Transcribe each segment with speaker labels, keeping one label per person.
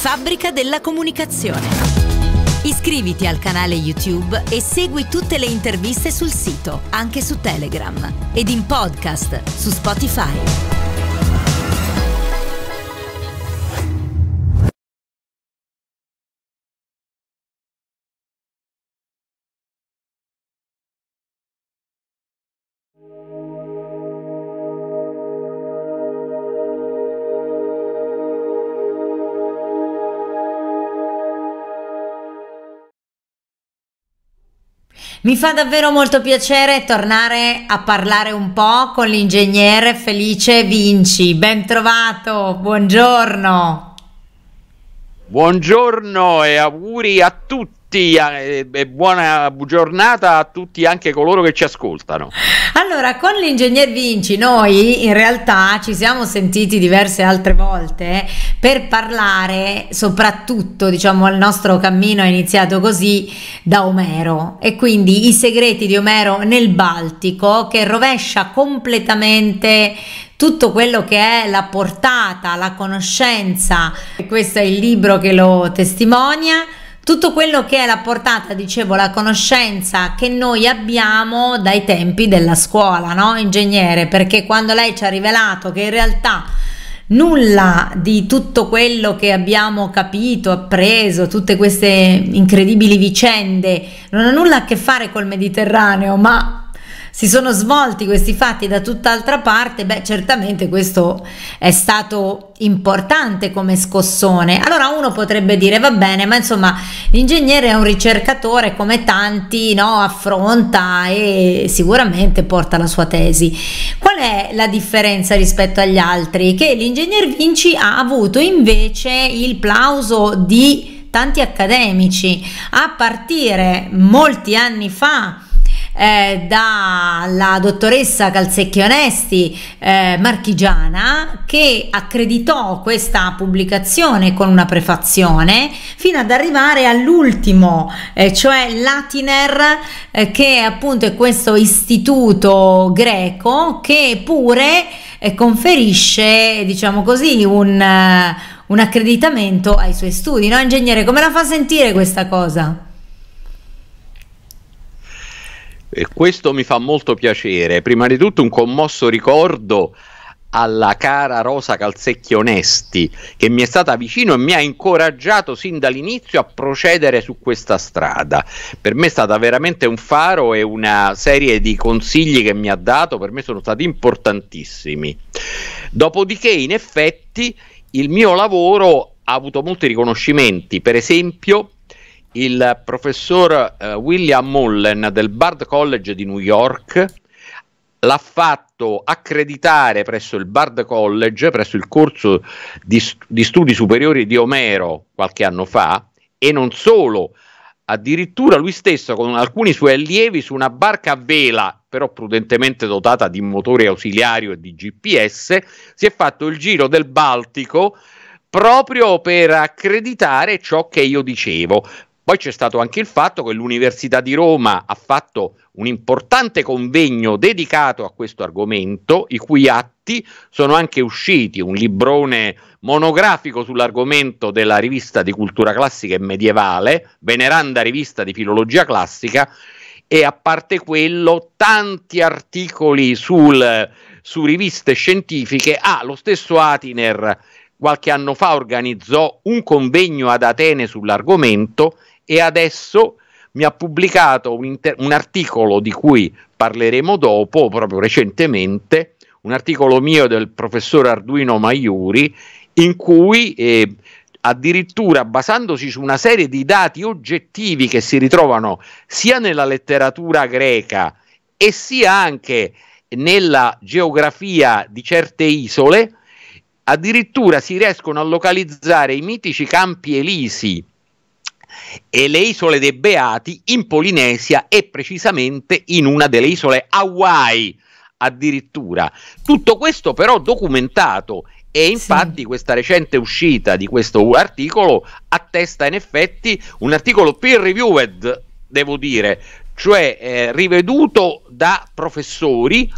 Speaker 1: Fabbrica della Comunicazione. Iscriviti al canale YouTube e segui tutte le interviste sul sito, anche su Telegram ed in podcast su Spotify. Mi fa davvero molto piacere tornare a parlare un po' con l'ingegnere Felice Vinci. Bentrovato, buongiorno.
Speaker 2: Buongiorno e auguri a tutti tutti e, eh, eh, buona giornata a tutti anche coloro che ci ascoltano.
Speaker 1: Allora, con l'ingegner Vinci noi in realtà ci siamo sentiti diverse altre volte per parlare soprattutto, diciamo, il nostro cammino è iniziato così da Omero e quindi i segreti di Omero nel Baltico che rovescia completamente tutto quello che è la portata, la conoscenza. E Questo è il libro che lo testimonia tutto quello che è la portata, dicevo, la conoscenza che noi abbiamo dai tempi della scuola, no? Ingegnere, perché quando lei ci ha rivelato che in realtà nulla di tutto quello che abbiamo capito, appreso, tutte queste incredibili vicende, non ha nulla a che fare col Mediterraneo, ma si sono svolti questi fatti da tutt'altra parte, beh certamente questo è stato importante come scossone. Allora uno potrebbe dire va bene, ma insomma l'ingegnere è un ricercatore come tanti, no? affronta e sicuramente porta la sua tesi. Qual è la differenza rispetto agli altri? Che l'ingegner Vinci ha avuto invece il plauso di tanti accademici a partire molti anni fa eh, dalla dottoressa Calzecchi Onesti eh, marchigiana che accreditò questa pubblicazione con una prefazione fino ad arrivare all'ultimo, eh, cioè Latiner, eh, che appunto è questo istituto greco che pure eh, conferisce, diciamo così, un eh, un accreditamento ai suoi studi, no? Ingegnere, come la fa sentire questa cosa?
Speaker 2: E questo mi fa molto piacere. Prima di tutto un commosso ricordo alla cara Rosa Calzecchi Onesti che mi è stata vicino e mi ha incoraggiato sin dall'inizio a procedere su questa strada. Per me è stata veramente un faro e una serie di consigli che mi ha dato, per me sono stati importantissimi. Dopodiché, in effetti, il mio lavoro ha avuto molti riconoscimenti, per esempio il professor eh, William Mullen del Bard College di New York l'ha fatto accreditare presso il Bard College, presso il corso di, di studi superiori di Omero qualche anno fa, e non solo, addirittura lui stesso con alcuni suoi allievi su una barca a vela, però prudentemente dotata di motore ausiliario e di GPS, si è fatto il giro del Baltico proprio per accreditare ciò che io dicevo. Poi c'è stato anche il fatto che l'Università di Roma ha fatto un importante convegno dedicato a questo argomento, i cui atti sono anche usciti, un librone monografico sull'argomento della rivista di cultura classica e medievale, veneranda rivista di filologia classica, e a parte quello tanti articoli sul, su riviste scientifiche. Ah, lo stesso Atiner qualche anno fa organizzò un convegno ad Atene sull'argomento e adesso mi ha pubblicato un, inter- un articolo di cui parleremo dopo, proprio recentemente, un articolo mio del professor Arduino Maiuri, in cui eh, addirittura basandosi su una serie di dati oggettivi che si ritrovano sia nella letteratura greca e sia anche nella geografia di certe isole, addirittura si riescono a localizzare i mitici campi elisi e le isole dei Beati in Polinesia e precisamente in una delle isole Hawaii addirittura. Tutto questo però documentato e infatti sì. questa recente uscita di questo articolo attesta in effetti un articolo peer reviewed, devo dire, cioè eh, riveduto da professori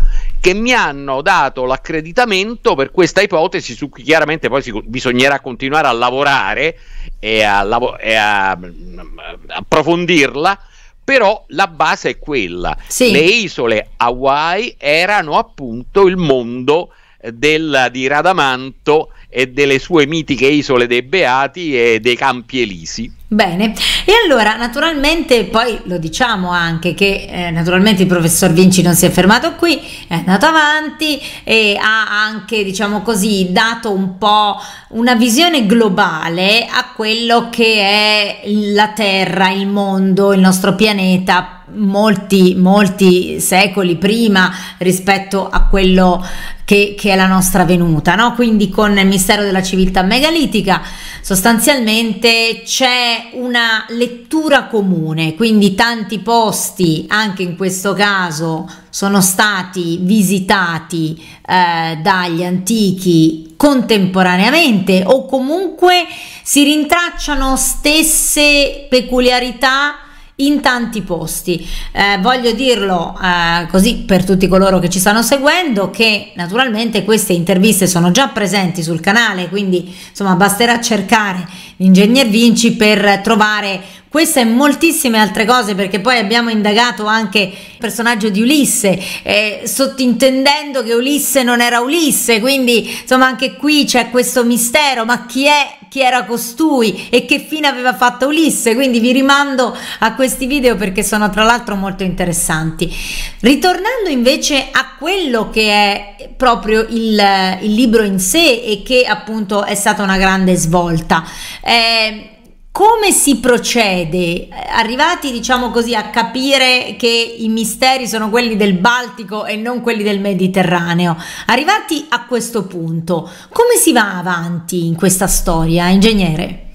Speaker 2: che mi hanno dato l'accreditamento per questa ipotesi su cui chiaramente poi si, bisognerà continuare a lavorare e, a, lav- e a, a, mm, approfondirla. Però la base è quella. Sì. Le isole Hawaii erano appunto il mondo eh, del, di Radamanto e delle sue mitiche isole dei Beati e dei Campi Elisi.
Speaker 1: Bene, e allora naturalmente poi lo diciamo anche che eh, naturalmente il professor Vinci non si è fermato qui, è andato avanti e ha anche, diciamo così, dato un po' una visione globale a quello che è la Terra, il mondo, il nostro pianeta molti, molti secoli prima rispetto a quello che, che, è la nostra venuta, no? Quindi con il mistero della civiltà megalitica sostanzialmente c'è una lettura comune, quindi tanti posti anche in questo caso sono stati visitati eh, dagli antichi contemporaneamente o comunque si rintracciano stesse peculiarità in tanti posti. Eh, voglio dirlo eh, così per tutti coloro che ci stanno seguendo che naturalmente queste interviste sono già presenti sul canale, quindi insomma basterà cercare l'ingegner Vinci per trovare questa e moltissime altre cose perché poi abbiamo indagato anche il personaggio di Ulisse, eh, sottintendendo che Ulisse non era Ulisse, quindi insomma anche qui c'è questo mistero, ma chi è chi era costui e che fine aveva fatto Ulisse. Quindi vi rimando a questi video perché sono tra l'altro molto interessanti. Ritornando invece a quello che è proprio il, il libro in sé e che appunto è stata una grande svolta. Eh, come si procede? Arrivati, diciamo così, a capire che i misteri sono quelli del Baltico e non quelli del Mediterraneo. Arrivati a questo punto, come si va avanti in questa storia, ingegnere?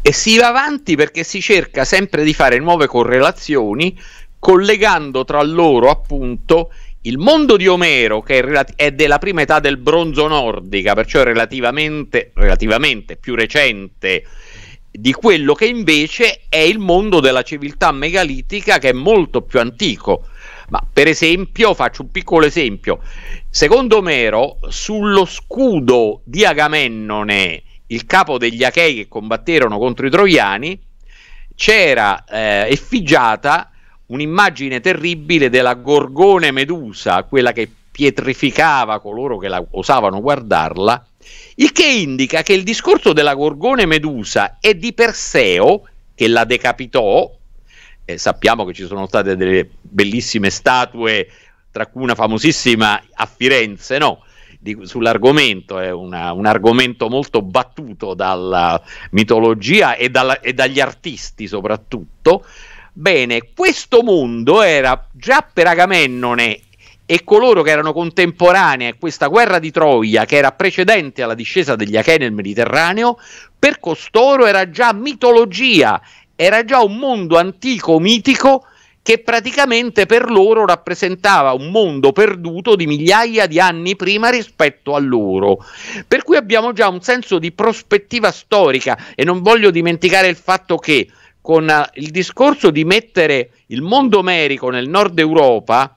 Speaker 2: E si va avanti perché si cerca sempre di fare nuove correlazioni collegando tra loro appunto il mondo di Omero, che è, relati- è della prima età del bronzo nordica, perciò è relativamente, relativamente più recente di quello che invece è il mondo della civiltà megalitica, che è molto più antico. Ma per esempio, faccio un piccolo esempio, secondo Omero, sullo scudo di Agamennone, il capo degli Achei che combatterono contro i Troiani, c'era eh, effigiata un'immagine terribile della gorgone medusa, quella che pietrificava coloro che la, osavano guardarla, il che indica che il discorso della gorgone medusa è di Perseo, che la decapitò, eh, sappiamo che ci sono state delle bellissime statue, tra cui una famosissima a Firenze, no? Di, sull'argomento, è eh, un argomento molto battuto dalla mitologia e, dalla, e dagli artisti soprattutto, Bene, questo mondo era già per Agamennone e coloro che erano contemporanei a questa guerra di Troia, che era precedente alla discesa degli Achei nel Mediterraneo, per costoro era già mitologia, era già un mondo antico mitico che praticamente per loro rappresentava un mondo perduto di migliaia di anni prima rispetto a loro. Per cui abbiamo già un senso di prospettiva storica e non voglio dimenticare il fatto che con eh, il discorso di mettere il mondo omerico nel nord Europa,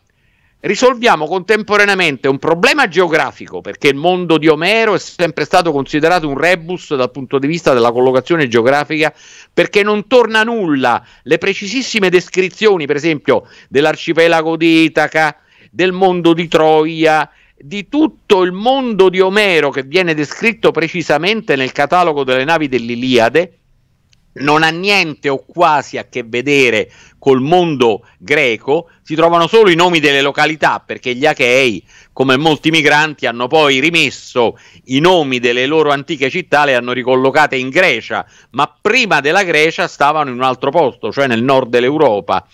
Speaker 2: risolviamo contemporaneamente un problema geografico, perché il mondo di Omero è sempre stato considerato un rebus dal punto di vista della collocazione geografica, perché non torna nulla le precisissime descrizioni, per esempio, dell'arcipelago di Itaca, del mondo di Troia, di tutto il mondo di Omero che viene descritto precisamente nel catalogo delle navi dell'Iliade, non ha niente o quasi a che vedere col mondo greco, si trovano solo i nomi delle località perché gli Achei, come molti migranti, hanno poi rimesso i nomi delle loro antiche città, le hanno ricollocate in Grecia, ma prima della Grecia stavano in un altro posto, cioè nel nord dell'Europa.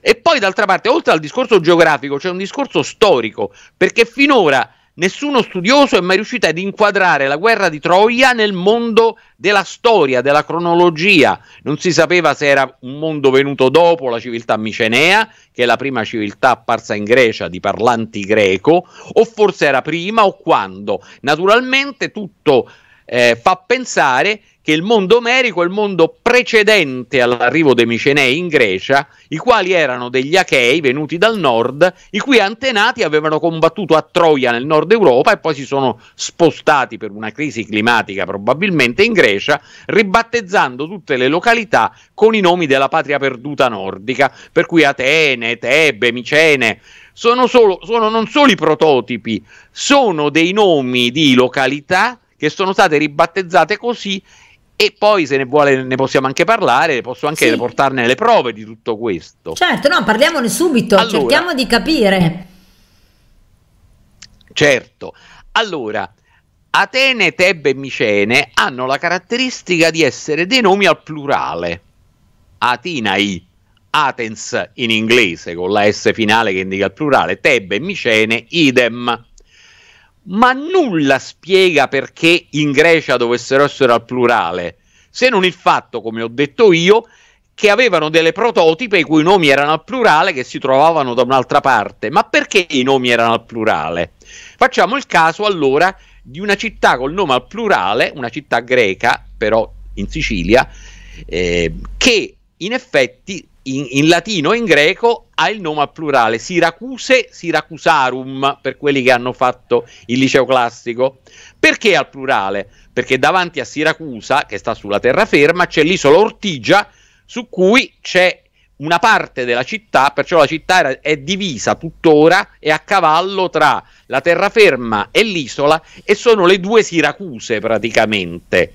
Speaker 2: E poi d'altra parte, oltre al discorso geografico, c'è un discorso storico, perché finora nessuno studioso è mai riuscito ad inquadrare la guerra di Troia nel mondo della storia, della cronologia. Non si sapeva se era un mondo venuto dopo la civiltà micenea, che è la prima civiltà apparsa in Grecia di parlanti greco, o forse era prima o quando. Naturalmente tutto eh, fa pensare che il mondo omerico è il mondo precedente all'arrivo dei Micenei in Grecia, i quali erano degli Achei venuti dal nord, i cui antenati avevano combattuto a Troia nel nord Europa e poi si sono spostati per una crisi climatica probabilmente in Grecia, ribattezzando tutte le località con i nomi della patria perduta nordica, per cui Atene, Tebe, Micene. Sono, solo, sono non solo i prototipi, sono dei nomi di località che sono state ribattezzate così e poi se ne vuole ne possiamo anche parlare, posso anche sì. portarne le prove di tutto questo.
Speaker 1: Certo, no, parliamone subito, allora, cerchiamo di capire.
Speaker 2: Certo. Allora, Atene, Tebe e Micene hanno la caratteristica di essere dei nomi al plurale. Atinai, Athens in inglese con la S finale che indica il plurale, Tebe e Micene idem ma nulla spiega perché in Grecia dovessero essere al plurale, se non il fatto, come ho detto io, che avevano delle prototipe i cui nomi erano al plurale che si trovavano da un'altra parte. Ma perché i nomi erano al plurale? Facciamo il caso allora di una città col nome al plurale, una città greca, però in Sicilia, eh, che in effetti in, in latino e in greco ha il nome al plurale Siracuse, Siracusarum per quelli che hanno fatto il liceo classico. Perché al plurale? Perché davanti a Siracusa, che sta sulla terraferma, c'è l'isola Ortigia su cui c'è una parte della città, perciò la città è divisa tuttora e a cavallo tra la terraferma e l'isola e sono le due Siracuse praticamente.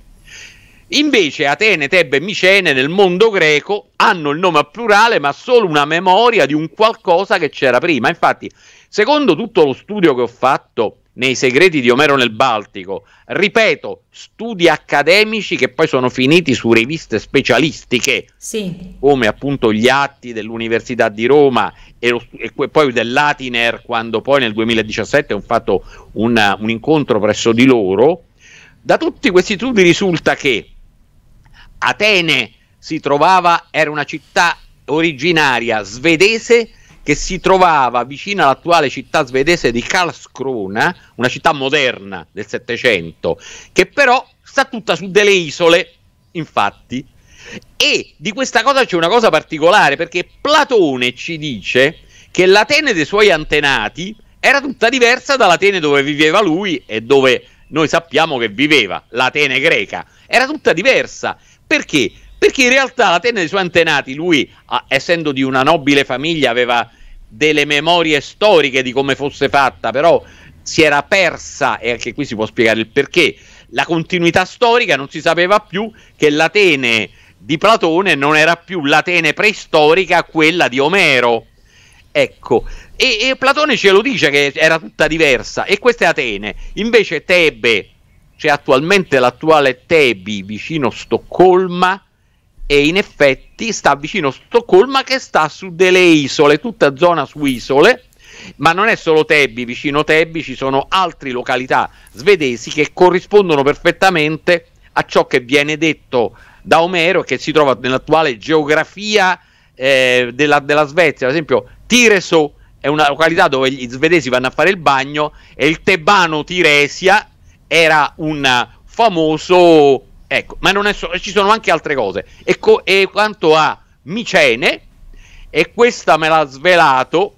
Speaker 2: Invece Atene, Tebe e Micene nel mondo greco hanno il nome a plurale, ma solo una memoria di un qualcosa che c'era prima. Infatti, secondo tutto lo studio che ho fatto nei segreti di Omero nel Baltico, ripeto, studi accademici che poi sono finiti su riviste specialistiche, sì. come appunto gli atti dell'Università di Roma e, lo, e poi dell'Atiner, quando poi nel 2017 ho fatto una, un incontro presso di loro. Da tutti questi studi risulta che Atene si trovava, era una città originaria svedese che si trovava vicino all'attuale città svedese di Karlskrona, una città moderna del Settecento, che però sta tutta su delle isole, infatti. E di questa cosa c'è una cosa particolare, perché Platone ci dice che l'Atene dei suoi antenati era tutta diversa dall'Atene dove viveva lui e dove noi sappiamo che viveva, l'Atene greca. Era tutta diversa perché? Perché in realtà la tenne dei suoi antenati, lui, essendo di una nobile famiglia, aveva delle memorie storiche di come fosse fatta, però si era persa, e anche qui si può spiegare il perché, la continuità storica, non si sapeva più che l'Atene di Platone non era più l'Atene preistorica, quella di Omero. Ecco, e, e, Platone ce lo dice che era tutta diversa, e questa è Atene, invece Tebe c'è attualmente l'attuale Tebi vicino Stoccolma e in effetti sta vicino Stoccolma che sta su delle isole, tutta zona su isole, ma non è solo Tebi, vicino Tebi ci sono altre località svedesi che corrispondono perfettamente a ciò che viene detto da Omero e che si trova nell'attuale geografia eh, della, della, Svezia, ad esempio Tireso è una località dove gli svedesi vanno a fare il bagno e il Tebano Tiresia era un famoso... Ecco, ma non è solo, ci sono anche altre cose. E, co- e quanto a Micene, e questa me l'ha svelato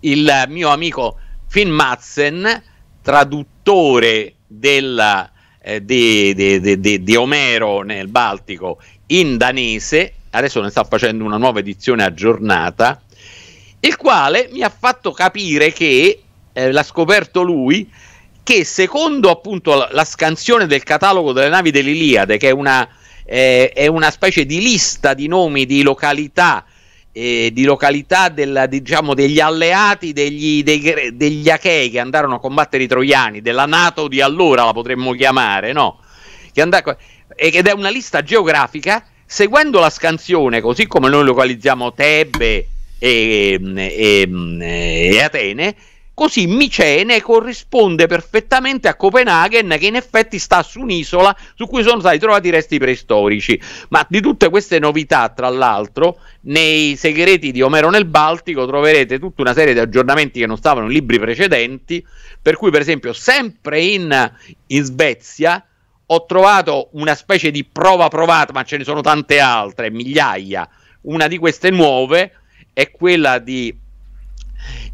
Speaker 2: il mio amico Finn Madsen, traduttore del, eh, di, di, di, di, Omero nel Baltico in danese, adesso ne sta facendo una nuova edizione aggiornata, il quale mi ha fatto capire che, eh, l'ha scoperto lui, che secondo appunto la, scansione del catalogo delle navi dell'Iliade, che è una, eh, è una specie di lista di nomi di località eh, di località della, diciamo, degli alleati degli, dei, degli, Achei che andarono a combattere i troiani, della Nato di allora la potremmo chiamare, no? Che andava, ed è una lista geografica, seguendo la scansione, così come noi localizziamo Tebe e, e, e, e Atene, Così Micene corrisponde perfettamente a Copenaghen, che in effetti sta su un'isola su cui sono stati trovati i resti preistorici. Ma di tutte queste novità, tra l'altro, nei segreti di Omero nel Baltico troverete tutta una serie di aggiornamenti che non stavano in libri precedenti, per cui per esempio sempre in, in Svezia ho trovato una specie di prova provata, ma ce ne sono tante altre, migliaia. Una di queste nuove è quella di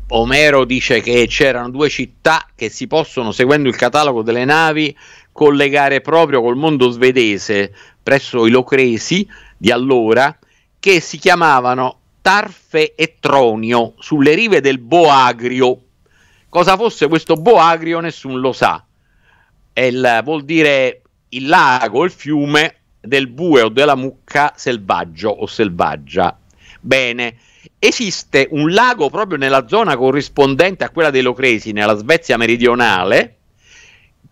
Speaker 2: Omero dice che c'erano due città che si possono, seguendo il catalogo delle navi, collegare proprio col mondo svedese presso i Locresi di allora, che si chiamavano Tarfe e Tronio sulle rive del Boagrio. Cosa fosse questo Boagrio nessuno lo sa. Il, vuol dire il lago, il fiume del bue o della mucca selvaggio o selvaggia. Bene esiste un lago proprio nella zona corrispondente a quella dei Locresi, nella Svezia meridionale,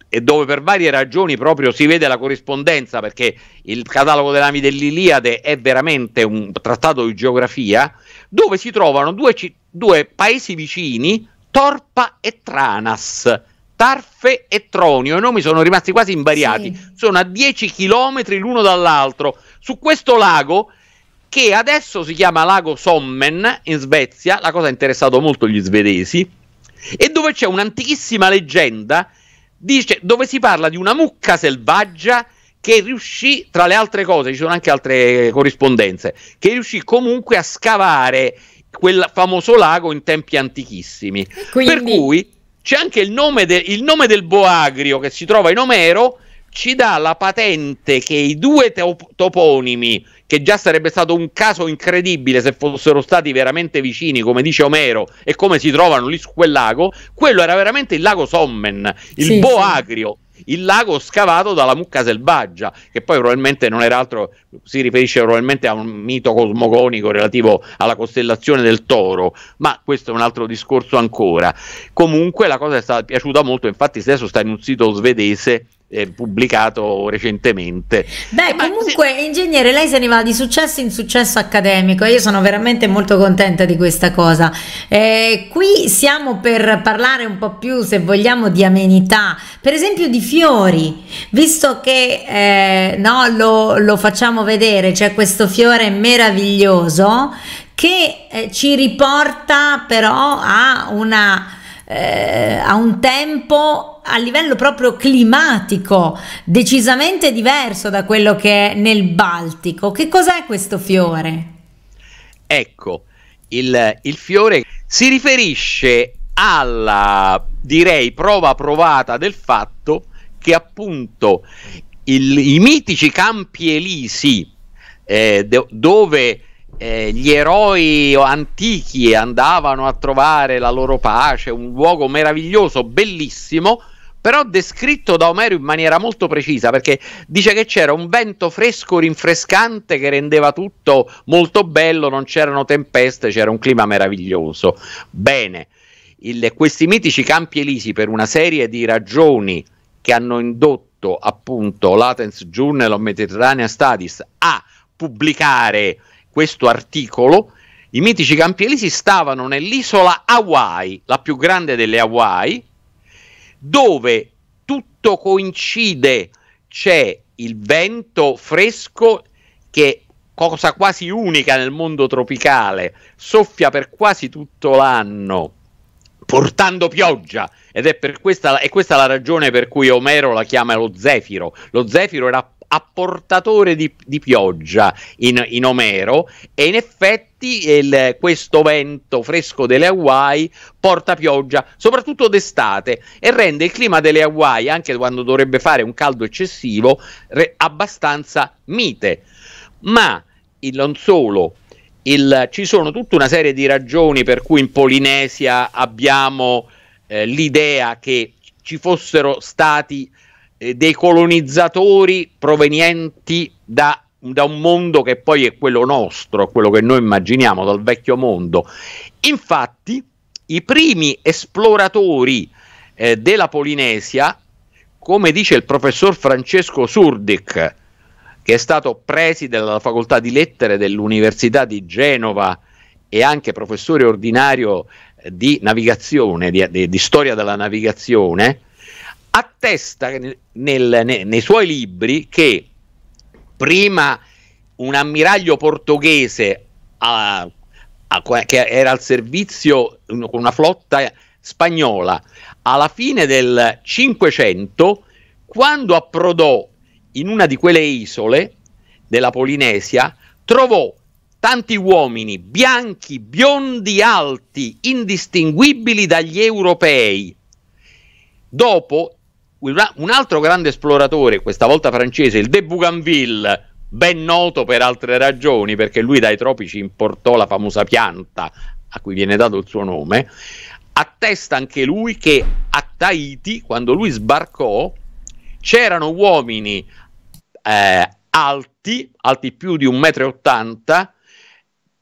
Speaker 2: e dove per varie ragioni proprio si vede la corrispondenza, perché il catalogo delle navi dell'Iliade è veramente un trattato di geografia, dove si trovano due, due paesi vicini, Torpa e Tranas. Tarfe e Tronio, i nomi sono rimasti quasi invariati, sì. sono a 10 chilometri l'uno dall'altro. Su questo lago che adesso si chiama Lago Sommen in Svezia, la cosa ha interessato molto gli svedesi, e dove c'è un'antichissima leggenda dice, dove si parla di una mucca selvaggia che riuscì, tra le altre cose, ci sono anche altre corrispondenze, che riuscì comunque a scavare quel famoso lago in tempi antichissimi. Quindi... Per cui c'è anche il nome, de- il nome, del Boagrio che si trova in Omero, ci dà la patente che i due to- toponimi, che già sarebbe stato un caso incredibile se fossero stati veramente vicini, come dice Omero, e come si trovano lì su quel lago, quello era veramente il lago Sommen, il sì, Bo sì. il lago scavato dalla mucca selvaggia, che poi probabilmente non era altro, si riferisce probabilmente a un mito cosmogonico relativo alla costellazione del toro, ma questo è un altro discorso ancora. Comunque la cosa è stata piaciuta molto, infatti adesso sta in un sito svedese eh, pubblicato recentemente.
Speaker 1: Beh, eh, Ma comunque, se... ingegnere, lei se ne va di successo in successo accademico. Io sono veramente molto contenta di questa cosa. Eh, qui siamo per parlare un po' più, se vogliamo, di amenità, per esempio di fiori, visto che eh, no, lo, lo facciamo vedere, c'è questo fiore meraviglioso che eh, ci riporta però a una eh, a un tempo a livello proprio climatico decisamente diverso da quello che è nel Baltico. Che cos'è questo fiore?
Speaker 2: Ecco, il, il fiore si riferisce alla direi prova provata del fatto che appunto il, i mitici campi elisi eh, do, dove eh, gli eroi antichi andavano a trovare la loro pace, un luogo meraviglioso, bellissimo, però descritto da Omero in maniera molto precisa, perché dice che c'era un vento fresco, rinfrescante, che rendeva tutto molto bello, non c'erano tempeste, c'era un clima meraviglioso. Bene, il, questi mitici campi elisi per una serie di ragioni che hanno indotto appunto l'Athens Journal of Mediterranean Studies a pubblicare questo articolo, i mitici campi elisi stavano nell'isola Hawaii, la più grande delle Hawaii, dove tutto coincide, c'è il vento fresco che cosa quasi unica nel mondo tropicale, soffia per quasi tutto l'anno portando pioggia ed è, per questa, è questa la ragione per cui Omero la chiama lo zefiro. Lo zefiro era apportatore di, di pioggia in, in, Omero e in effetti il, questo vento fresco delle Hawaii porta pioggia soprattutto d'estate e rende il clima delle Hawaii anche quando dovrebbe fare un caldo eccessivo re, abbastanza mite ma non solo il, ci sono tutta una serie di ragioni per cui in Polinesia abbiamo eh, l'idea che ci fossero stati eh, dei colonizzatori provenienti da, da, un mondo che poi è quello nostro, quello che noi immaginiamo, dal vecchio mondo. Infatti, i primi esploratori eh, della Polinesia, come dice il professor Francesco Surdic, che è stato preside della facoltà di lettere dell'Università di Genova e anche professore ordinario eh, di navigazione, di, di, di storia della navigazione, attesta nel, nel, nei suoi libri che prima un ammiraglio portoghese a, a, che era al servizio con una flotta spagnola alla fine del 500 quando approdò in una di quelle isole della Polinesia trovò tanti uomini bianchi, biondi, alti, indistinguibili dagli europei. Dopo un altro grande esploratore, questa volta francese, il De Bougainville, ben noto per altre ragioni, perché lui dai tropici importò la famosa pianta a cui viene dato il suo nome, attesta anche lui che a Tahiti, quando lui sbarcò, c'erano uomini eh, alti, alti più di 1,80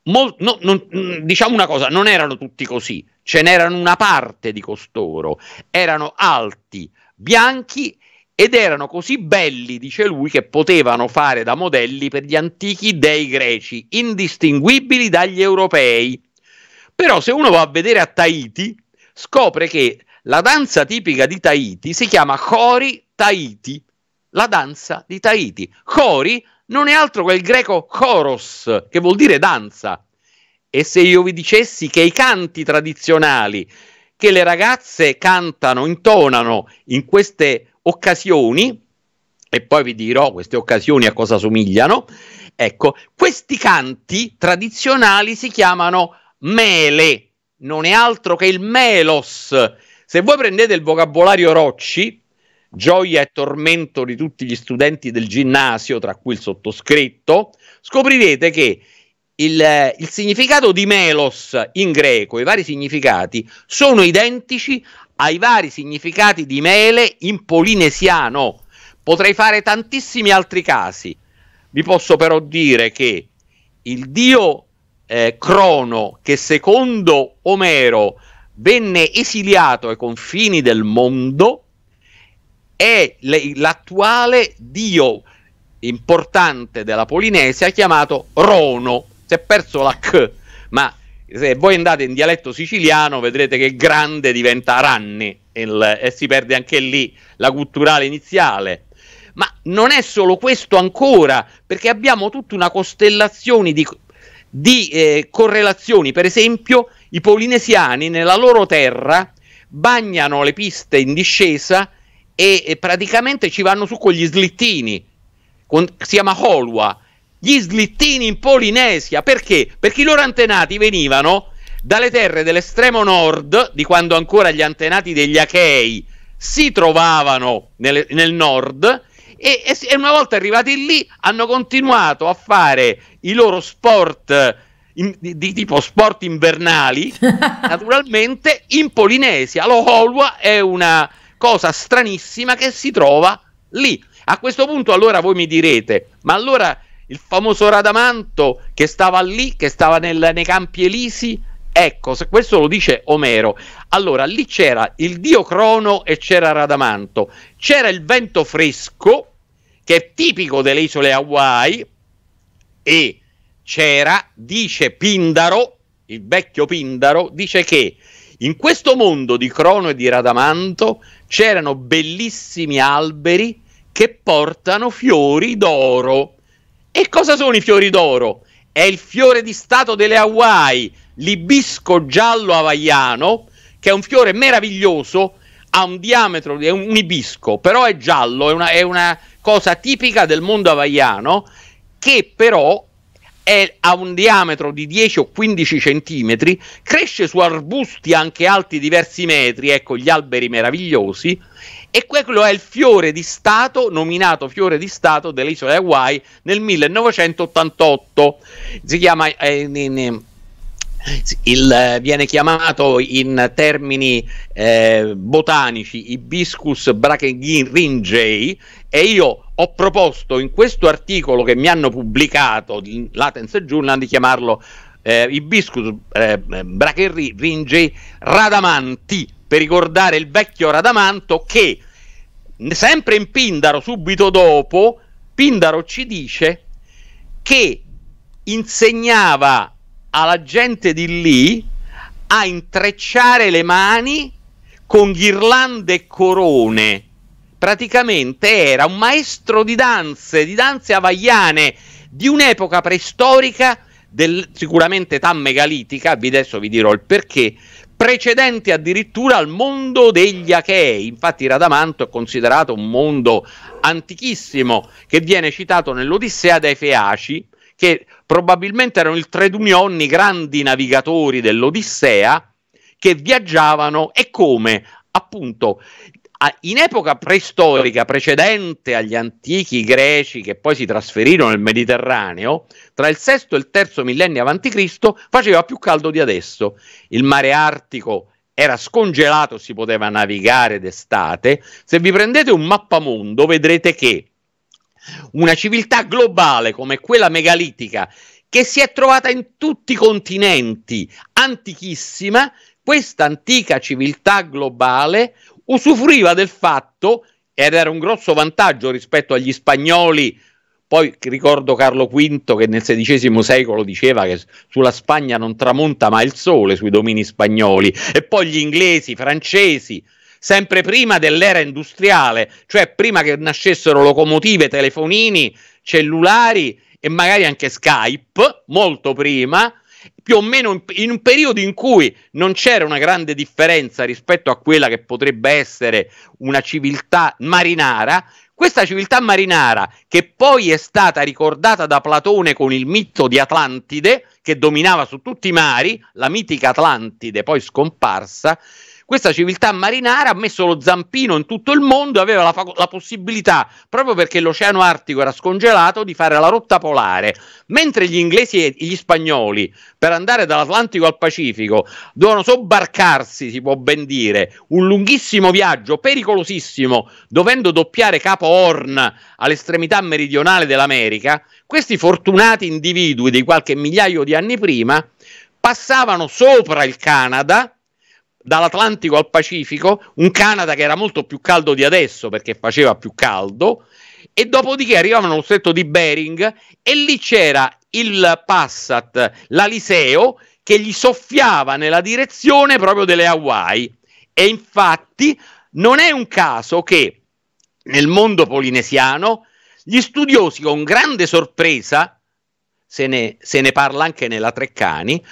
Speaker 2: m, mol- no, non, mm, diciamo una cosa, non erano tutti così, ce n'erano una parte di costoro, erano alti, bianchi ed erano così belli, dice lui, che potevano fare da modelli per gli antichi dei greci, indistinguibili dagli europei. Però se uno va a vedere a Tahiti, scopre che la danza tipica di Tahiti si chiama Chori Tahiti, la danza di Tahiti. Chori non è altro che il greco choros, che vuol dire danza. E se io vi dicessi che i canti tradizionali che le ragazze cantano, intonano in queste occasioni, e poi vi dirò queste occasioni a cosa somigliano, ecco, questi canti tradizionali si chiamano mele, non è altro che il melos. Se voi prendete il vocabolario Rocci, gioia e tormento di tutti gli studenti del ginnasio, tra cui il sottoscritto, scoprirete che il, il significato di melos in greco, i vari significati, sono identici ai vari significati di mele in polinesiano. Potrei fare tantissimi altri casi. Vi posso però dire che il dio eh, Crono, che secondo Omero venne esiliato ai confini del mondo, è le, l'attuale dio importante della Polinesia chiamato Rono si è perso la C, ma se voi andate in dialetto siciliano vedrete che grande diventa ranni il, e si perde anche lì la culturale iniziale. Ma non è solo questo ancora, perché abbiamo tutta una costellazione di, di eh, correlazioni. Per esempio, i polinesiani nella loro terra bagnano le piste in discesa e, e praticamente ci vanno su con gli slittini. Con, si chiama holwa gli slittini in Polinesia. Perché? Perché i loro antenati venivano dalle terre dell'estremo nord, di quando ancora gli antenati degli Achei si trovavano nel, nel nord, e, e, una volta arrivati lì hanno continuato a fare i loro sport in, di, di, tipo sport invernali, naturalmente in Polinesia. Lo Holwa è una cosa stranissima che si trova lì. A questo punto allora voi mi direte, ma allora il famoso Radamanto che stava lì, che stava nel, nei campi elisi. Ecco, se questo lo dice Omero. Allora, lì c'era il dio Crono e c'era Radamanto. C'era il vento fresco, che è tipico delle isole Hawaii, e c'era, dice Pindaro, il vecchio Pindaro, dice che in questo mondo di Crono e di Radamanto c'erano bellissimi alberi che portano fiori d'oro. E cosa sono i fiori d'oro? È il fiore di stato delle Hawaii, l'ibisco giallo hawaiano, che è un fiore meraviglioso, ha un diametro di un, ibisco, però è giallo, è una, è una cosa tipica del mondo hawaiano, che però è, ha un diametro di 10 o 15 centimetri, cresce su arbusti anche alti diversi metri, ecco gli alberi meravigliosi, e quello è il fiore di Stato, nominato fiore di Stato delle isole Hawaii nel 1988. Si chiama... Eh, in, in, il, eh, viene chiamato in termini eh, botanici Hibiscus brachyringei e io ho proposto in questo articolo che mi hanno pubblicato in Latence Journal di chiamarlo eh, Hibiscus eh, brachyringei radamanti per ricordare il vecchio Radamanto che sempre in Pindaro subito dopo Pindaro ci dice che insegnava alla gente di lì a intrecciare le mani con ghirlande e corone. Praticamente era un maestro di danze, di danze havaiane di un'epoca preistorica, del, sicuramente tan megalitica, vi adesso vi dirò il perché, precedente addirittura al mondo degli Achei. Infatti Radamanto è considerato un mondo antichissimo che viene citato nell'Odissea dai Feaci, che probabilmente erano il Tredunionni, grandi navigatori dell'Odissea, che viaggiavano e come appunto in epoca preistorica precedente agli antichi greci che poi si trasferirono nel Mediterraneo, tra il VI e il III millennio a.C. faceva più caldo di adesso. Il mare Artico era scongelato, si poteva navigare d'estate. Se vi prendete un mappamondo vedrete che una civiltà globale come quella megalitica che si è trovata in tutti i continenti, antichissima, questa antica civiltà globale usufruiva del fatto, ed era un grosso vantaggio rispetto agli spagnoli, poi ricordo Carlo V che nel XVI secolo diceva che sulla Spagna non tramonta mai il sole sui domini spagnoli, e poi gli inglesi, i francesi, sempre prima dell'era industriale, cioè prima che nascessero locomotive, telefonini, cellulari e magari anche Skype, molto prima, più o meno in, un periodo in cui non c'era una grande differenza rispetto a quella che potrebbe essere una civiltà marinara, questa civiltà marinara, che poi è stata ricordata da Platone con il mito di Atlantide, che dominava su tutti i mari, la mitica Atlantide poi scomparsa, questa civiltà marinara ha messo lo zampino in tutto il mondo e aveva la, fa- la, possibilità, proprio perché l'oceano artico era scongelato, di fare la rotta polare. Mentre gli inglesi e gli spagnoli, per andare dall'Atlantico al Pacifico, dovevano sobbarcarsi, si può ben dire, un lunghissimo viaggio, pericolosissimo, dovendo doppiare Capo Horn all'estremità meridionale dell'America, questi fortunati individui di qualche migliaio di anni prima passavano sopra il Canada, dall'Atlantico al Pacifico, un Canada che era molto più caldo di adesso perché faceva più caldo, e dopodiché arrivavano allo stretto di Bering e lì c'era il Passat, l'Aliseo, che gli soffiava nella direzione proprio delle Hawaii. E infatti non è un caso che nel mondo polinesiano gli studiosi con grande sorpresa, se ne, se ne parla anche nella Treccani,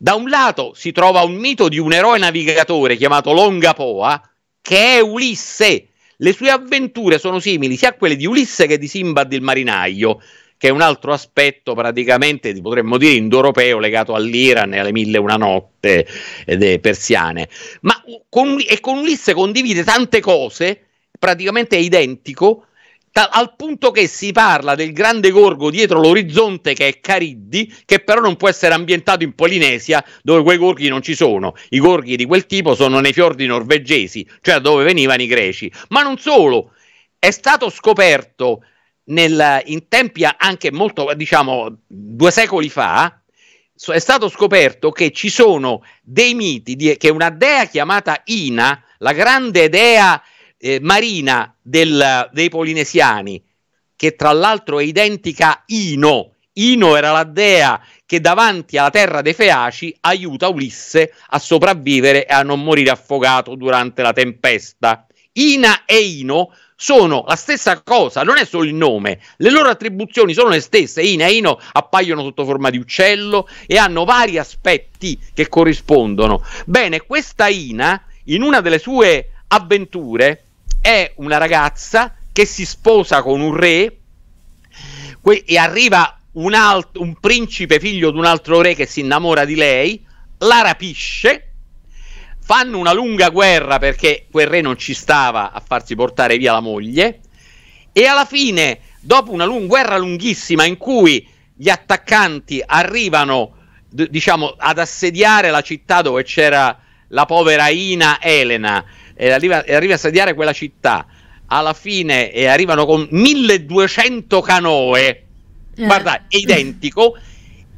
Speaker 2: da un lato si trova un mito di un eroe navigatore chiamato Longapoa, che è Ulisse. Le sue avventure sono simili sia a quelle di Ulisse che di Simbad il marinaio, che è un altro aspetto praticamente, potremmo dire, indoeuropeo legato all'Iran e alle mille una notte persiane. Ma con, e con Ulisse condivide tante cose, praticamente è identico ta- al punto che si parla del grande gorgo dietro l'orizzonte che è Cariddi, che però non può essere ambientato in Polinesia, dove quei gorghi non ci sono. I gorghi di quel tipo sono nei fiordi norvegesi, cioè dove venivano i greci. Ma non solo, è stato scoperto nel, in tempi anche molto, diciamo, due secoli fa, è stato scoperto che ci sono dei miti di, che una dea chiamata Ina, la grande dea eh, marina del, dei polinesiani, che tra l'altro è identica a Ino. Ino era la dea che davanti alla terra dei Feaci aiuta Ulisse a sopravvivere e a non morire affogato durante la tempesta. Ina e Ino sono la stessa cosa, non è solo il nome, le loro attribuzioni sono le stesse. Ina e Ino appaiono sotto forma di uccello e hanno vari aspetti che corrispondono. Bene, questa Ina, in una delle sue avventure, è una ragazza che si sposa con un re que- e arriva un, alt- un principe figlio di un altro re che si innamora di lei, la rapisce fanno una lunga guerra perché quel re non ci stava a farsi portare via la moglie e alla fine, dopo una lung- guerra lunghissima in cui gli attaccanti arrivano d- diciamo ad assediare la città dove c'era la povera Ina Elena e arriva, e arriva a sediare quella città alla fine e arrivano con 1200 canoe, eh. guarda, è identico,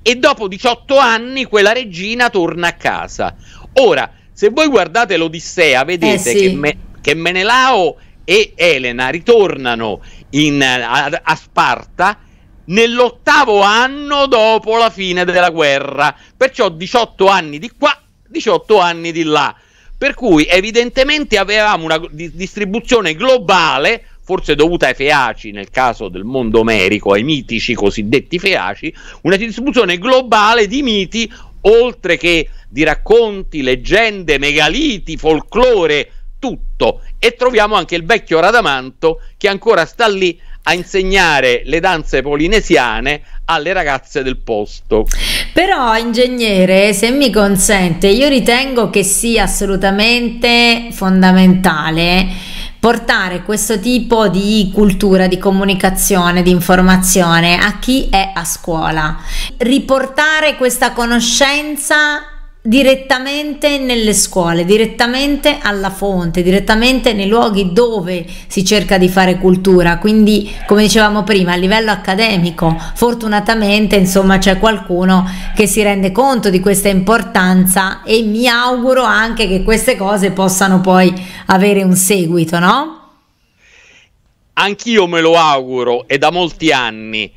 Speaker 2: e dopo 18 anni quella regina torna a casa. Ora, se voi guardate l'Odissea, vedete eh sì. che, me, che, Menelao e Elena ritornano in, a, a Sparta nell'ottavo anno dopo la fine della guerra, perciò 18 anni di qua, 18 anni di là per cui evidentemente avevamo una di- distribuzione globale forse dovuta ai feaci, nel caso del mondo omerico, ai mitici cosiddetti feaci, una distribuzione globale di miti, oltre che di racconti, leggende, megaliti, folklore, tutto. E troviamo anche il vecchio Radamanto che ancora sta lì a insegnare le danze polinesiane alle ragazze del posto.
Speaker 1: Però, ingegnere, se mi consente, io ritengo che sia assolutamente fondamentale portare questo tipo di cultura, di comunicazione, di informazione a chi è a scuola. Riportare questa conoscenza direttamente nelle scuole, direttamente alla fonte, direttamente nei luoghi dove si cerca di fare cultura, quindi come dicevamo prima a livello accademico, fortunatamente insomma c'è qualcuno che si rende conto di questa importanza e mi auguro anche che queste cose possano poi avere un seguito, no?
Speaker 2: Anch'io me lo auguro e da molti anni.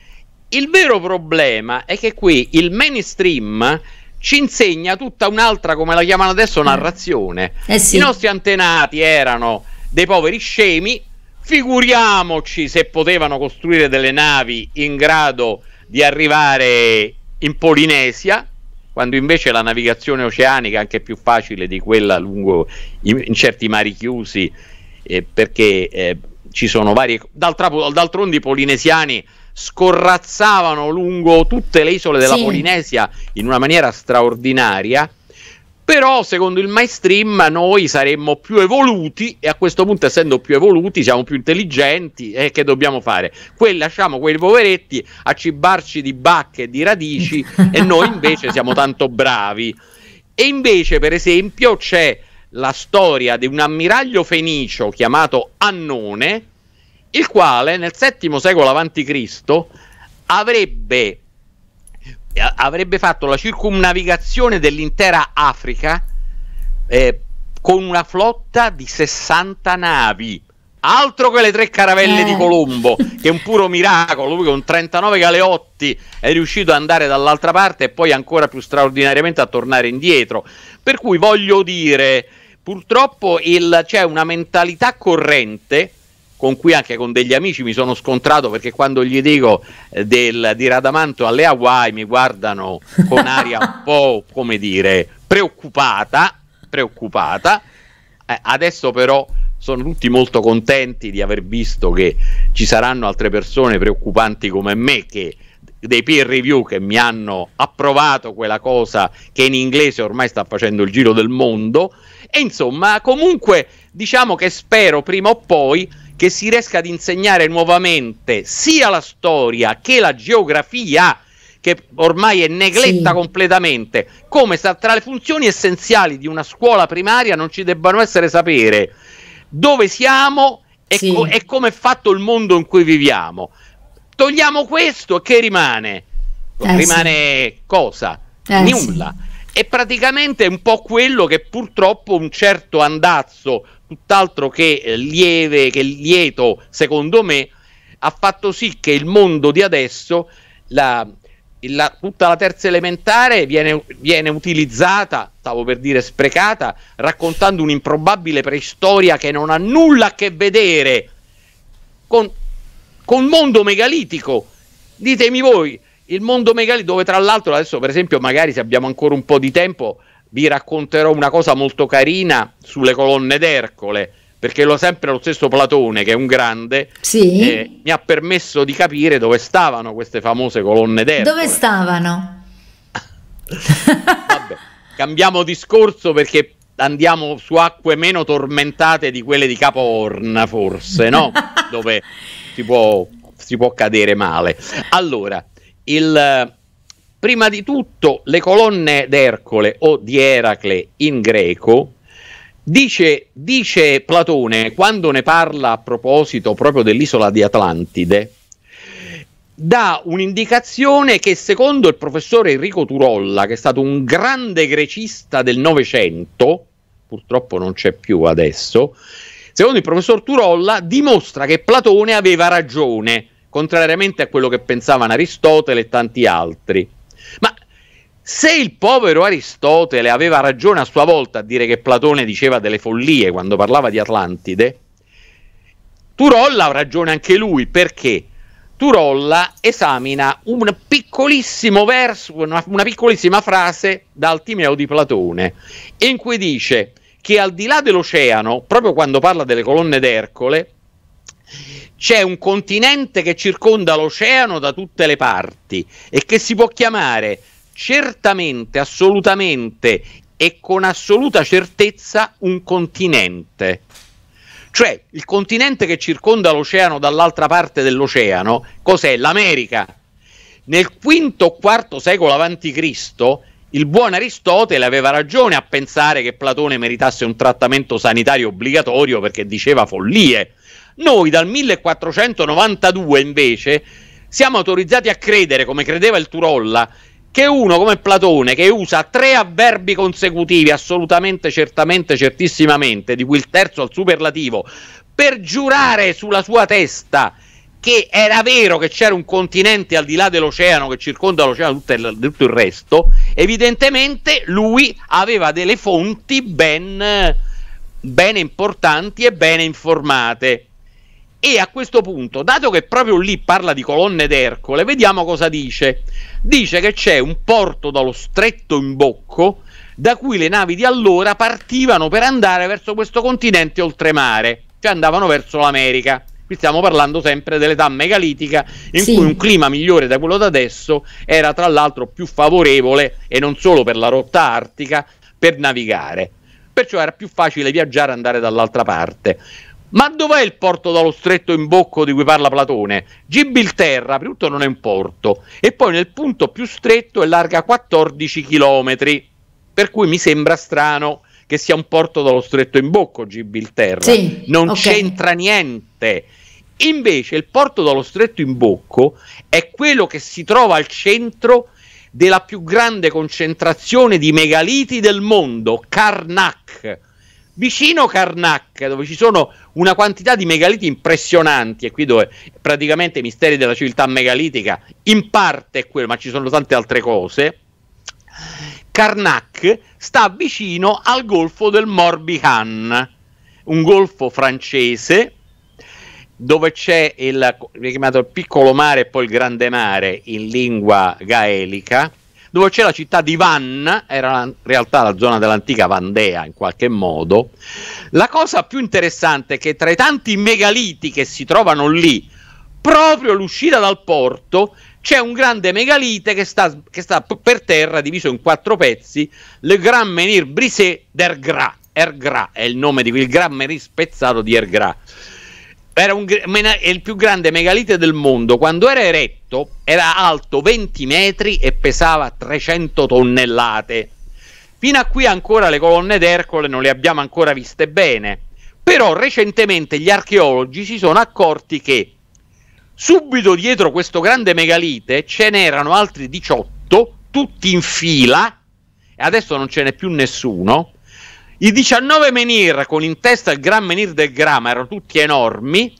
Speaker 2: Il vero problema è che qui il mainstream ci insegna tutta un'altra, come la chiamano adesso, eh. narrazione. Eh sì. I nostri antenati erano dei poveri scemi, figuriamoci se potevano costruire delle navi in grado di arrivare in Polinesia, quando invece la navigazione oceanica è anche più facile di quella lungo in, in certi mari chiusi, eh, perché eh, ci sono varie... D'altronde i polinesiani scorrazzavano lungo tutte le isole della sì. Polinesia in una maniera straordinaria. Però secondo il mainstream noi saremmo più evoluti e a questo punto essendo più evoluti siamo più intelligenti e eh, che dobbiamo fare? Quelli lasciamo quei poveretti a cibarci di bacche e di radici e noi invece siamo tanto bravi. E invece per esempio c'è la storia di un ammiraglio fenicio chiamato Annone il quale nel VII secolo a.C. Avrebbe, eh, avrebbe, fatto la circumnavigazione dell'intera Africa eh, con una flotta di 60 navi. Altro che le tre caravelle eh. di Colombo, che è un puro miracolo, lui con 39 galeotti è riuscito ad andare dall'altra parte e poi ancora più straordinariamente a tornare indietro. Per cui voglio dire, purtroppo il, c'è una mentalità corrente con cui anche con degli amici mi sono scontrato perché quando gli dico eh, del, di Radamanto alle Hawaii mi guardano con aria un po' come dire preoccupata, preoccupata. Eh, adesso però sono tutti molto contenti di aver visto che ci saranno altre persone preoccupanti come me che dei peer review che mi hanno approvato quella cosa che in inglese ormai sta facendo il giro del mondo e insomma comunque diciamo che spero prima o poi che si riesca ad insegnare nuovamente sia la storia che la geografia che ormai è negletta sì. completamente, come sa, tra le funzioni essenziali di una scuola primaria non ci debbano essere sapere dove siamo e, sì. co- e come è fatto il mondo in cui viviamo. Togliamo questo e che rimane?
Speaker 1: Eh, rimane
Speaker 2: sì. cosa? Eh, Nulla. Sì. È praticamente un po' quello che purtroppo un certo andazzo tutt'altro che eh, lieve, che lieto, secondo me, ha fatto sì che il mondo di adesso, la, la, tutta la terza elementare viene, viene, utilizzata, stavo per dire sprecata, raccontando un'improbabile preistoria che non ha nulla a che vedere con, con il mondo megalitico. Ditemi voi, il mondo megalitico, dove tra l'altro adesso per esempio magari se abbiamo ancora un po' di tempo vi racconterò una cosa molto carina sulle colonne d'Ercole, perché l'ho sempre lo stesso Platone, che è un grande, sì. eh, mi ha permesso di capire dove stavano queste famose colonne d'Ercole. Dove
Speaker 1: stavano?
Speaker 2: Vabbè, cambiamo discorso perché andiamo su acque meno tormentate di quelle di Capo Horn, forse, no? Dove si può, si può cadere male. Allora, il Prima di tutto le colonne d'Ercole o di Eracle in greco, dice, dice Platone quando ne parla a proposito proprio dell'isola di Atlantide, dà un'indicazione che secondo il professore Enrico Turolla, che è stato un grande grecista del Novecento, purtroppo non c'è più adesso, secondo il professor Turolla dimostra che Platone aveva ragione, contrariamente a quello che pensavano Aristotele e tanti altri. Se il povero Aristotele aveva ragione a sua volta a dire che Platone diceva delle follie quando parlava di Atlantide, Turolla ha ragione anche lui perché Turolla esamina un piccolissimo verso, una, una piccolissima frase dal Timeo di Platone, in cui dice che al di là dell'oceano, proprio quando parla delle colonne d'Ercole, c'è un continente che circonda l'oceano da tutte le parti e che si può chiamare certamente, assolutamente e con assoluta certezza un continente. Cioè, il continente che circonda l'oceano dall'altra parte dell'oceano, cos'è? L'America. Nel V o IV secolo a.C., il buon Aristotele aveva ragione a pensare che Platone meritasse un trattamento sanitario obbligatorio perché diceva follie. Noi dal 1492 invece siamo autorizzati a credere, come credeva il Turolla, che uno come Platone, che usa tre avverbi consecutivi, assolutamente, certamente, certissimamente, di cui il terzo al superlativo, per giurare sulla sua testa che era vero che c'era un continente al di là dell'oceano che circonda l'oceano e tutto il resto, evidentemente lui aveva delle fonti ben, ben importanti e ben informate. E a questo punto, dato che proprio lì parla di colonne d'Ercole, vediamo cosa dice. Dice che c'è un porto dallo stretto in bocco da cui le navi di allora partivano per andare verso questo continente oltremare, cioè andavano verso l'America. Qui stiamo parlando sempre dell'età megalitica, in sì. cui un clima migliore da quello da adesso era tra l'altro più favorevole, e non solo per la rotta artica, per navigare. Perciò era più facile viaggiare e andare dall'altra parte. Ma dov'è il porto dallo stretto in bocco di cui parla Platone? Gibilterra, prima di tutto non è un porto, e poi nel punto più stretto è larga 14 km, per cui mi sembra strano che sia un porto dallo stretto in bocco Gibilterra, sì, non okay. c'entra niente. Invece il porto dallo stretto in bocco è quello che si trova al centro della più grande concentrazione di megaliti del mondo, Karnak. Vicino Karnak, dove ci sono una quantità di megaliti impressionanti, e qui dove praticamente i misteri della civiltà megalitica in parte è quello, ma ci sono tante altre cose. Karnak sta vicino al golfo del Morbihan, un golfo francese dove c'è il, il piccolo mare e poi il grande mare in lingua gaelica dove c'è la città di Van, era in realtà la zona dell'antica Vandea in qualche modo. La cosa più interessante è che tra i tanti megaliti che si trovano lì, proprio l'uscita dal porto, c'è un grande megalite che sta, che sta per terra, diviso in quattro pezzi, le Grand Menir Brisé d'Ergras. Ergra è il nome di quel Grand Menhir spezzato di Ergras era un, il più grande megalite del mondo. Quando era eretto era alto 20 metri e pesava 300 tonnellate. Fino a qui ancora le colonne d'Ercole non le abbiamo ancora viste bene, però recentemente gli archeologi si sono accorti che subito dietro questo grande megalite ce n'erano altri 18, tutti in fila, e adesso non ce n'è più nessuno, i 19 menhir con in testa il Gran Menhir del Grama erano tutti enormi,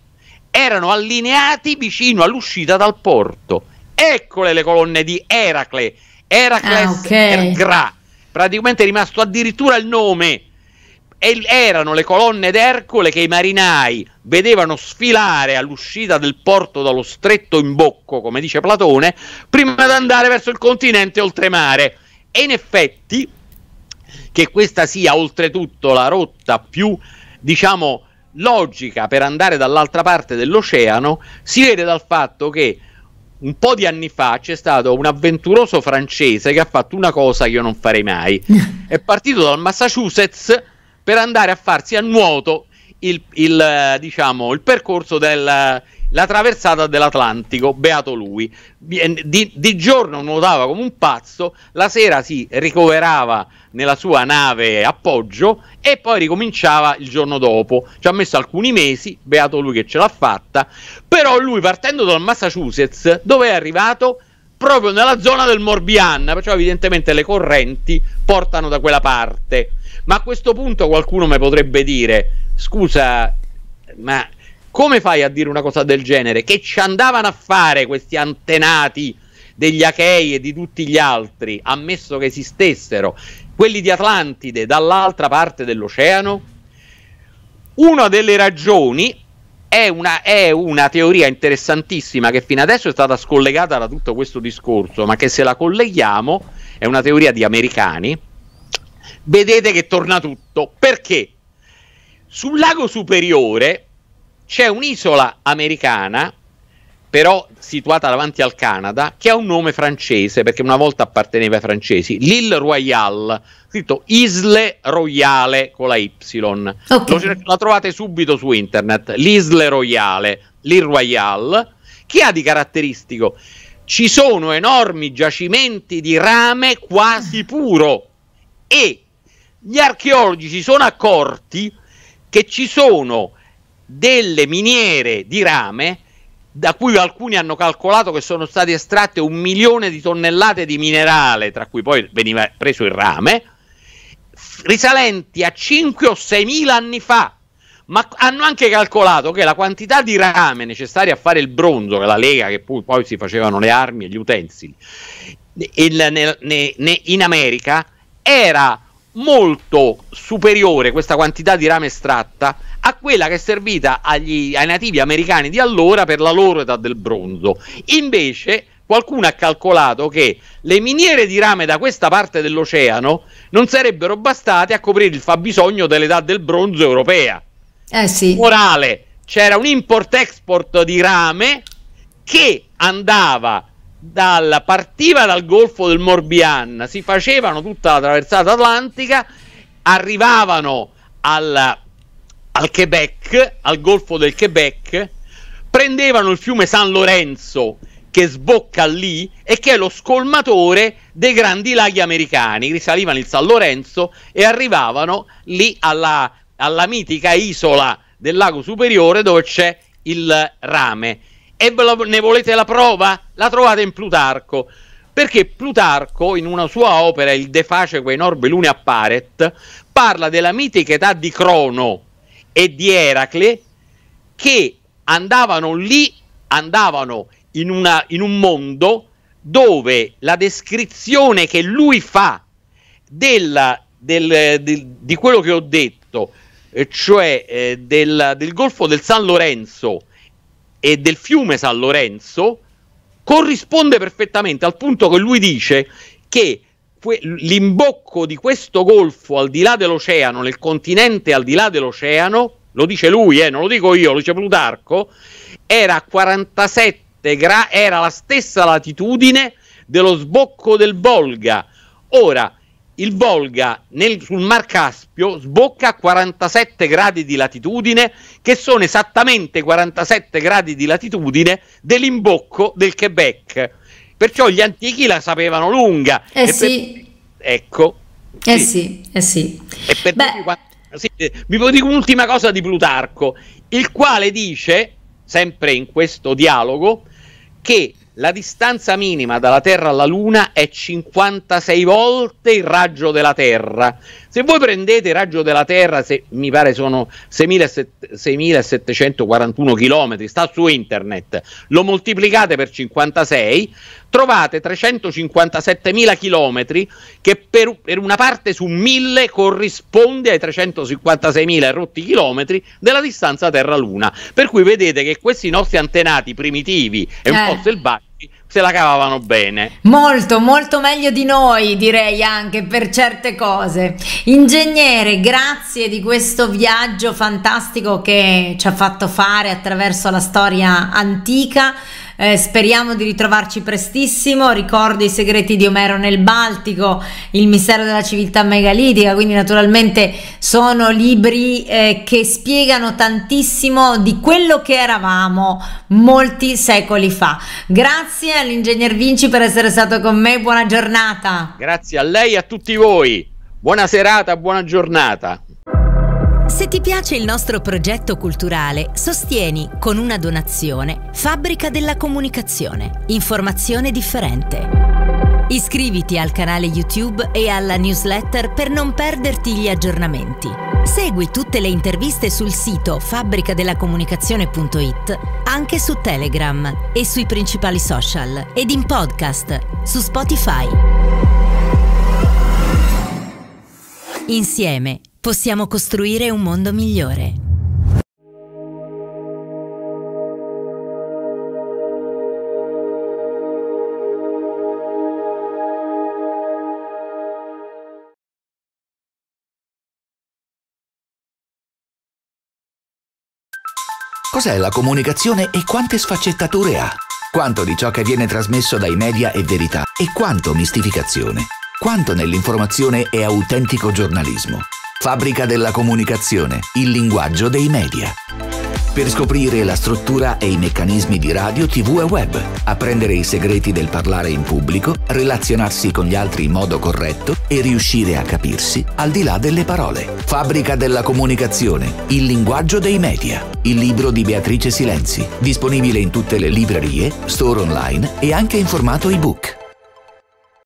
Speaker 2: erano allineati vicino all'uscita dal porto. Eccole le colonne di Eracle, Eracles ah, okay. Ergra. Praticamente è rimasto addirittura il nome. E erano le colonne d'Ercole che i marinai vedevano sfilare all'uscita del porto dallo stretto in bocco, come dice Platone, prima di andare verso il continente oltremare. E in effetti che questa sia oltretutto la rotta più, diciamo, logica per andare dall'altra parte dell'oceano, si vede dal fatto che un po' di anni fa c'è stato un avventuroso francese che ha fatto una cosa che io non farei mai. È partito dal Massachusetts per andare a farsi a nuoto il, il, eh, diciamo, il percorso del la traversata dell'Atlantico, beato lui. Eh, di, di, giorno nuotava come un pazzo, la sera si ricoverava nella sua nave appoggio e poi ricominciava il giorno dopo. Ci ha messo alcuni mesi, beato lui che ce l'ha fatta, però lui partendo dal Massachusetts, dove è arrivato? Proprio nella zona del Morbihan, perciò evidentemente le correnti portano da quella parte. Ma a questo punto qualcuno mi potrebbe dire, scusa, ma come fai a dire una cosa del genere? Che ci andavano a fare questi antenati degli Achei e di tutti gli altri, ammesso che esistessero, quelli di Atlantide dall'altra parte dell'oceano? Una delle ragioni è una, è una, teoria interessantissima che fino adesso è stata scollegata da tutto questo discorso, ma che se la colleghiamo è una teoria di americani. Vedete che torna tutto. Perché? Sul lago superiore c'è un'isola americana, però situata davanti al Canada, che ha un nome francese, perché una volta apparteneva ai francesi, l'Île Royale, scritto Isle Royale con la Y. Okay. la trovate subito su internet, l'Isle Royale, l'Île Royale, che ha di caratteristico? Ci sono enormi giacimenti di rame quasi puro e gli archeologi si sono accorti che ci sono delle miniere di rame da cui alcuni hanno calcolato che sono state estratte un milione di tonnellate di minerale, tra cui poi veniva preso il rame, risalenti a 5 o 6 mila anni fa. Ma hanno anche calcolato che la quantità di rame necessaria a fare il bronzo, che la lega, che poi, poi si facevano le armi e gli utensili, in, in America era molto superiore questa quantità di rame estratta a quella che è servita agli, ai nativi americani di allora per la loro età del bronzo. Invece qualcuno ha calcolato che le miniere di rame da questa parte dell'oceano non sarebbero bastate a coprire il fabbisogno dell'età del bronzo europea. Eh sì. Morale, c'era un import-export di rame che andava dalla, partiva dal Golfo del Morbihan, si facevano tutta la traversata atlantica, arrivavano alla, al Quebec, al Golfo del Quebec, prendevano il fiume San Lorenzo che sbocca lì e che è lo scolmatore dei grandi laghi americani. Risalivano il San Lorenzo e arrivavano lì alla, alla mitica isola del lago superiore dove c'è il rame e ne volete la prova? La trovate in Plutarco. Perché Plutarco, in una sua opera, Il De Face quei norbe lune apparet, parla della mitica età di Crono e di Eracle che andavano lì, andavano in, una, in un mondo dove la descrizione che lui fa della, del, del, di quello che ho detto, eh, cioè eh, del, del Golfo del San Lorenzo, e del fiume San Lorenzo corrisponde perfettamente al punto che lui dice che que- l'imbocco di questo golfo al di là dell'oceano, nel continente al di là dell'oceano, lo dice lui, eh, non lo dico io, lo dice Plutarco, era a 47 gradi, era la stessa latitudine dello sbocco del Volga. Ora, il Volga nel, sul Mar Caspio sbocca a 47 gradi di latitudine, che sono esattamente 47 gradi di latitudine dell'imbocco del Quebec. Perciò gli antichi la sapevano lunga. Eh e sì. Per... Ecco.
Speaker 1: Eh sì. sì, eh sì.
Speaker 2: E per Beh. Quando... Sì, eh, vi dico un'ultima cosa di Plutarco, il quale dice, sempre in questo dialogo, che la distanza minima dalla Terra alla Luna è 56 volte il raggio della Terra. Se voi prendete il raggio della Terra, se, mi pare sono 6741 km, sta su internet, lo moltiplicate per 56, trovate 357.000 km che per, per una parte su 1000 corrisponde ai 356.000 rotti chilometri della distanza Terra-Luna. Per cui vedete che questi nostri antenati primitivi e un eh. po' selvaggi se la cavavano bene.
Speaker 1: Molto, molto meglio di noi, direi anche per certe cose. Ingegnere, grazie di questo viaggio fantastico che ci ha fatto fare attraverso la storia antica eh, speriamo di ritrovarci prestissimo, ricordo i segreti di Omero nel Baltico, il mistero della civiltà megalitica, quindi naturalmente sono libri eh, che spiegano tantissimo di quello che eravamo molti secoli fa. Grazie all'ingegner Vinci per essere stato con me, buona giornata.
Speaker 2: Grazie a lei e a tutti voi, buona serata, buona giornata.
Speaker 1: Se ti piace il nostro progetto culturale, sostieni con una donazione Fabbrica della Comunicazione, informazione differente. Iscriviti al canale YouTube e alla newsletter per non perderti gli aggiornamenti. Segui tutte le interviste sul sito fabbricadellacomunicazione.it, anche su Telegram e sui principali social ed in podcast su Spotify. Insieme possiamo costruire un mondo migliore. Cos'è la comunicazione e quante sfaccettature ha?
Speaker 2: Quanto di ciò che viene trasmesso dai media è verità e quanto mistificazione? Quanto nell'informazione è autentico giornalismo? Fabbrica della comunicazione, il linguaggio dei media. Per scoprire la struttura e i meccanismi di radio, tv e web, apprendere i segreti del parlare in pubblico, relazionarsi con gli altri in modo corretto e riuscire a capirsi al di là delle parole. Fabbrica della comunicazione, il linguaggio dei media. Il libro di Beatrice Silenzi, disponibile in tutte le librerie, store online e anche in formato ebook.